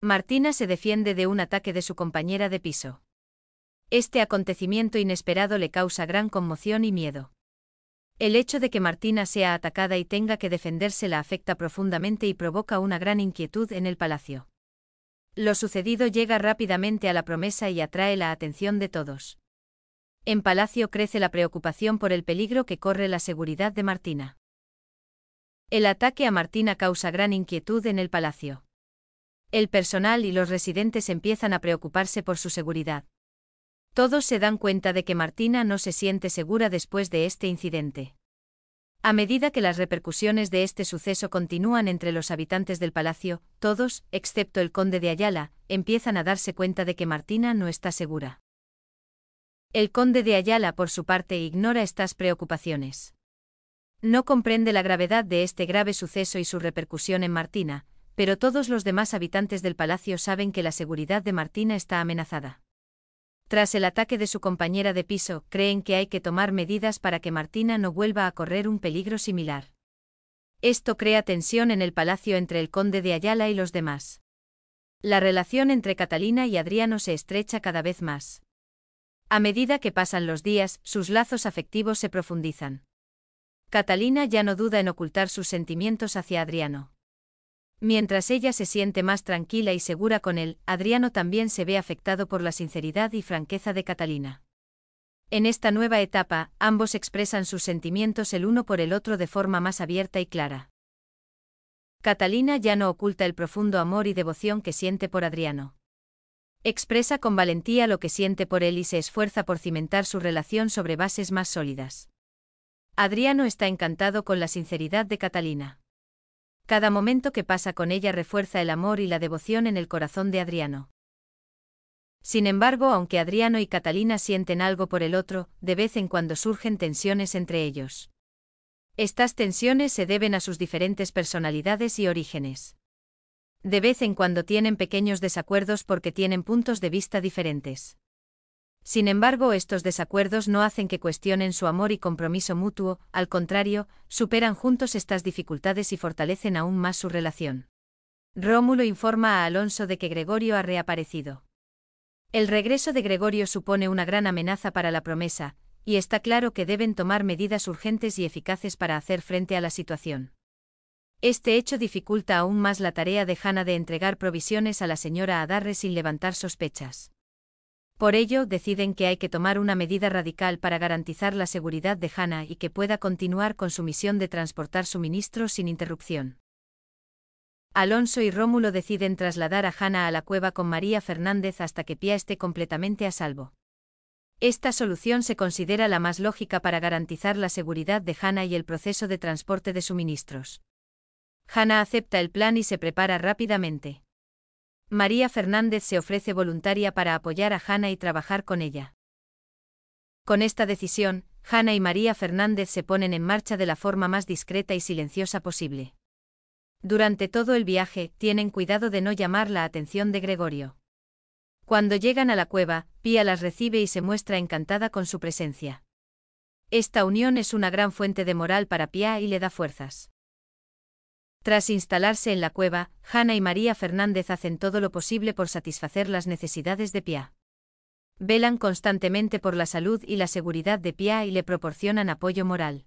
Martina se defiende de un ataque de su compañera de piso. Este acontecimiento inesperado le causa gran conmoción y miedo. El hecho de que Martina sea atacada y tenga que defenderse la afecta profundamente y provoca una gran inquietud en el palacio. Lo sucedido llega rápidamente a la promesa y atrae la atención de todos. En palacio crece la preocupación por el peligro que corre la seguridad de Martina. El ataque a Martina causa gran inquietud en el palacio el personal y los residentes empiezan a preocuparse por su seguridad. Todos se dan cuenta de que Martina no se siente segura después de este incidente. A medida que las repercusiones de este suceso continúan entre los habitantes del palacio, todos, excepto el conde de Ayala, empiezan a darse cuenta de que Martina no está segura. El conde de Ayala, por su parte, ignora estas preocupaciones. No comprende la gravedad de este grave suceso y su repercusión en Martina, pero todos los demás habitantes del palacio saben que la seguridad de Martina está amenazada. Tras el ataque de su compañera de piso, creen que hay que tomar medidas para que Martina no vuelva a correr un peligro similar. Esto crea tensión en el palacio entre el conde de Ayala y los demás. La relación entre Catalina y Adriano se estrecha cada vez más. A medida que pasan los días, sus lazos afectivos se profundizan. Catalina ya no duda en ocultar sus sentimientos hacia Adriano. Mientras ella se siente más tranquila y segura con él, Adriano también se ve afectado por la sinceridad y franqueza de Catalina. En esta nueva etapa, ambos expresan sus sentimientos el uno por el otro de forma más abierta y clara. Catalina ya no oculta el profundo amor y devoción que siente por Adriano. Expresa con valentía lo que siente por él y se esfuerza por cimentar su relación sobre bases más sólidas. Adriano está encantado con la sinceridad de Catalina. Cada momento que pasa con ella refuerza el amor y la devoción en el corazón de Adriano. Sin embargo, aunque Adriano y Catalina sienten algo por el otro, de vez en cuando surgen tensiones entre ellos. Estas tensiones se deben a sus diferentes personalidades y orígenes. De vez en cuando tienen pequeños desacuerdos porque tienen puntos de vista diferentes. Sin embargo, estos desacuerdos no hacen que cuestionen su amor y compromiso mutuo, al contrario, superan juntos estas dificultades y fortalecen aún más su relación. Rómulo informa a Alonso de que Gregorio ha reaparecido. El regreso de Gregorio supone una gran amenaza para la promesa, y está claro que deben tomar medidas urgentes y eficaces para hacer frente a la situación. Este hecho dificulta aún más la tarea de Hanna de entregar provisiones a la señora Adarre sin levantar sospechas. Por ello, deciden que hay que tomar una medida radical para garantizar la seguridad de Hannah y que pueda continuar con su misión de transportar suministros sin interrupción. Alonso y Rómulo deciden trasladar a Hannah a la cueva con María Fernández hasta que Pia esté completamente a salvo. Esta solución se considera la más lógica para garantizar la seguridad de Hannah y el proceso de transporte de suministros. Hannah acepta el plan y se prepara rápidamente. María Fernández se ofrece voluntaria para apoyar a Hanna y trabajar con ella. Con esta decisión, Hanna y María Fernández se ponen en marcha de la forma más discreta y silenciosa posible. Durante todo el viaje, tienen cuidado de no llamar la atención de Gregorio. Cuando llegan a la cueva, Pía las recibe y se muestra encantada con su presencia. Esta unión es una gran fuente de moral para Pía y le da fuerzas. Tras instalarse en la cueva, Hanna y María Fernández hacen todo lo posible por satisfacer las necesidades de Pia. Velan constantemente por la salud y la seguridad de Pia y le proporcionan apoyo moral.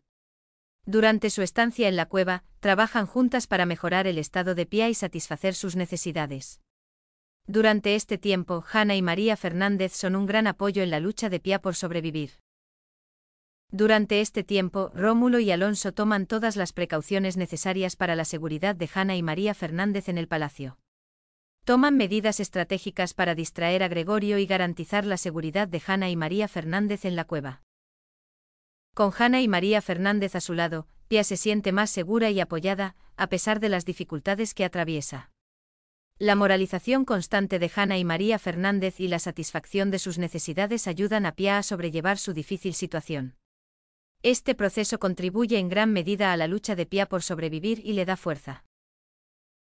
Durante su estancia en la cueva, trabajan juntas para mejorar el estado de Pia y satisfacer sus necesidades. Durante este tiempo, Hanna y María Fernández son un gran apoyo en la lucha de Pia por sobrevivir. Durante este tiempo, Rómulo y Alonso toman todas las precauciones necesarias para la seguridad de Hanna y María Fernández en el palacio. Toman medidas estratégicas para distraer a Gregorio y garantizar la seguridad de Hanna y María Fernández en la cueva. Con Hanna y María Fernández a su lado, Pia se siente más segura y apoyada, a pesar de las dificultades que atraviesa. La moralización constante de Hanna y María Fernández y la satisfacción de sus necesidades ayudan a Pia a sobrellevar su difícil situación. Este proceso contribuye en gran medida a la lucha de Pia por sobrevivir y le da fuerza.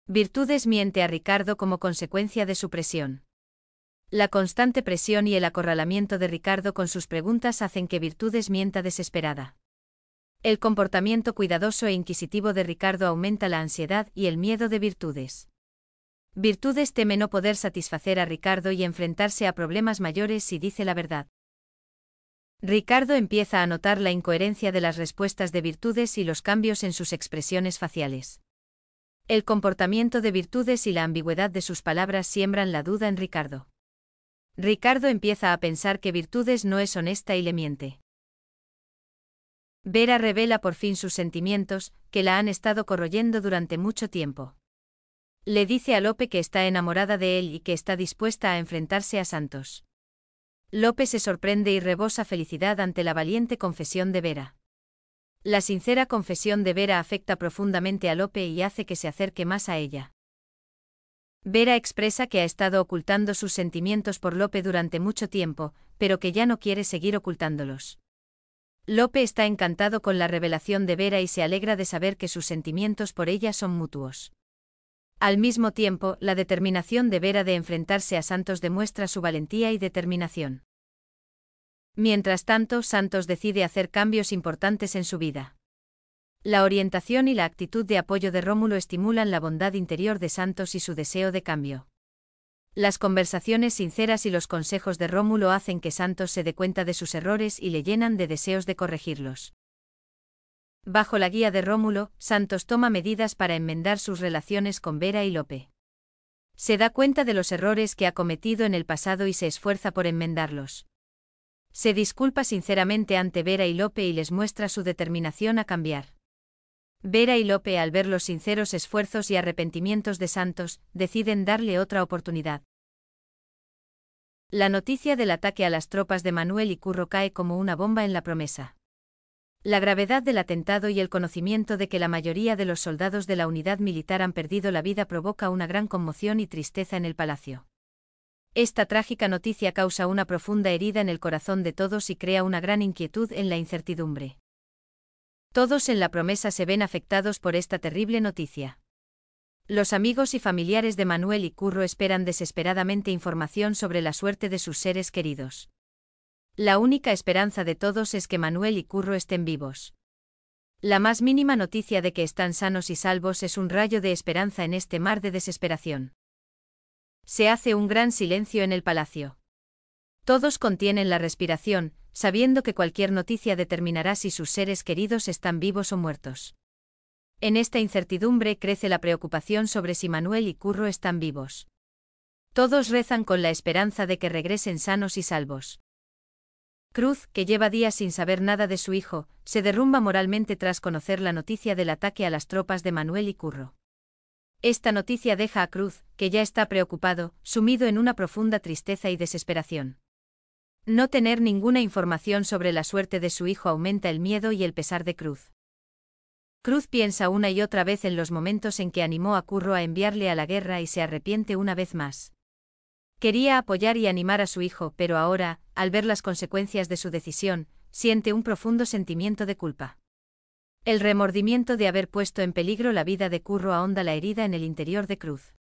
Virtudes miente a Ricardo como consecuencia de su presión. La constante presión y el acorralamiento de Ricardo con sus preguntas hacen que Virtudes mienta desesperada. El comportamiento cuidadoso e inquisitivo de Ricardo aumenta la ansiedad y el miedo de Virtudes. Virtudes teme no poder satisfacer a Ricardo y enfrentarse a problemas mayores si dice la verdad. Ricardo empieza a notar la incoherencia de las respuestas de virtudes y los cambios en sus expresiones faciales. El comportamiento de virtudes y la ambigüedad de sus palabras siembran la duda en Ricardo. Ricardo empieza a pensar que virtudes no es honesta y le miente. Vera revela por fin sus sentimientos, que la han estado corroyendo durante mucho tiempo. Le dice a Lope que está enamorada de él y que está dispuesta a enfrentarse a Santos. Lope se sorprende y rebosa felicidad ante la valiente confesión de Vera. La sincera confesión de Vera afecta profundamente a Lope y hace que se acerque más a ella. Vera expresa que ha estado ocultando sus sentimientos por Lope durante mucho tiempo, pero que ya no quiere seguir ocultándolos. Lope está encantado con la revelación de Vera y se alegra de saber que sus sentimientos por ella son mutuos. Al mismo tiempo, la determinación de Vera de enfrentarse a Santos demuestra su valentía y determinación. Mientras tanto, Santos decide hacer cambios importantes en su vida. La orientación y la actitud de apoyo de Rómulo estimulan la bondad interior de Santos y su deseo de cambio. Las conversaciones sinceras y los consejos de Rómulo hacen que Santos se dé cuenta de sus errores y le llenan de deseos de corregirlos bajo la guía de Rómulo, Santos toma medidas para enmendar sus relaciones con Vera y Lope. Se da cuenta de los errores que ha cometido en el pasado y se esfuerza por enmendarlos. Se disculpa sinceramente ante Vera y Lope y les muestra su determinación a cambiar. Vera y Lope, al ver los sinceros esfuerzos y arrepentimientos de Santos, deciden darle otra oportunidad. La noticia del ataque a las tropas de Manuel y Curro cae como una bomba en la promesa. La gravedad del atentado y el conocimiento de que la mayoría de los soldados de la unidad militar han perdido la vida provoca una gran conmoción y tristeza en el palacio. Esta trágica noticia causa una profunda herida en el corazón de todos y crea una gran inquietud en la incertidumbre. Todos en la promesa se ven afectados por esta terrible noticia. Los amigos y familiares de Manuel y Curro esperan desesperadamente información sobre la suerte de sus seres queridos. La única esperanza de todos es que Manuel y Curro estén vivos. La más mínima noticia de que están sanos y salvos es un rayo de esperanza en este mar de desesperación. Se hace un gran silencio en el palacio. Todos contienen la respiración, sabiendo que cualquier noticia determinará si sus seres queridos están vivos o muertos. En esta incertidumbre crece la preocupación sobre si Manuel y Curro están vivos. Todos rezan con la esperanza de que regresen sanos y salvos. Cruz, que lleva días sin saber nada de su hijo, se derrumba moralmente tras conocer la noticia del ataque a las tropas de Manuel y Curro. Esta noticia deja a Cruz, que ya está preocupado, sumido en una profunda tristeza y desesperación. No tener ninguna información sobre la suerte de su hijo aumenta el miedo y el pesar de Cruz. Cruz piensa una y otra vez en los momentos en que animó a Curro a enviarle a la guerra y se arrepiente una vez más. Quería apoyar y animar a su hijo, pero ahora, al ver las consecuencias de su decisión, siente un profundo sentimiento de culpa. El remordimiento de haber puesto en peligro la vida de Curro ahonda la herida en el interior de Cruz.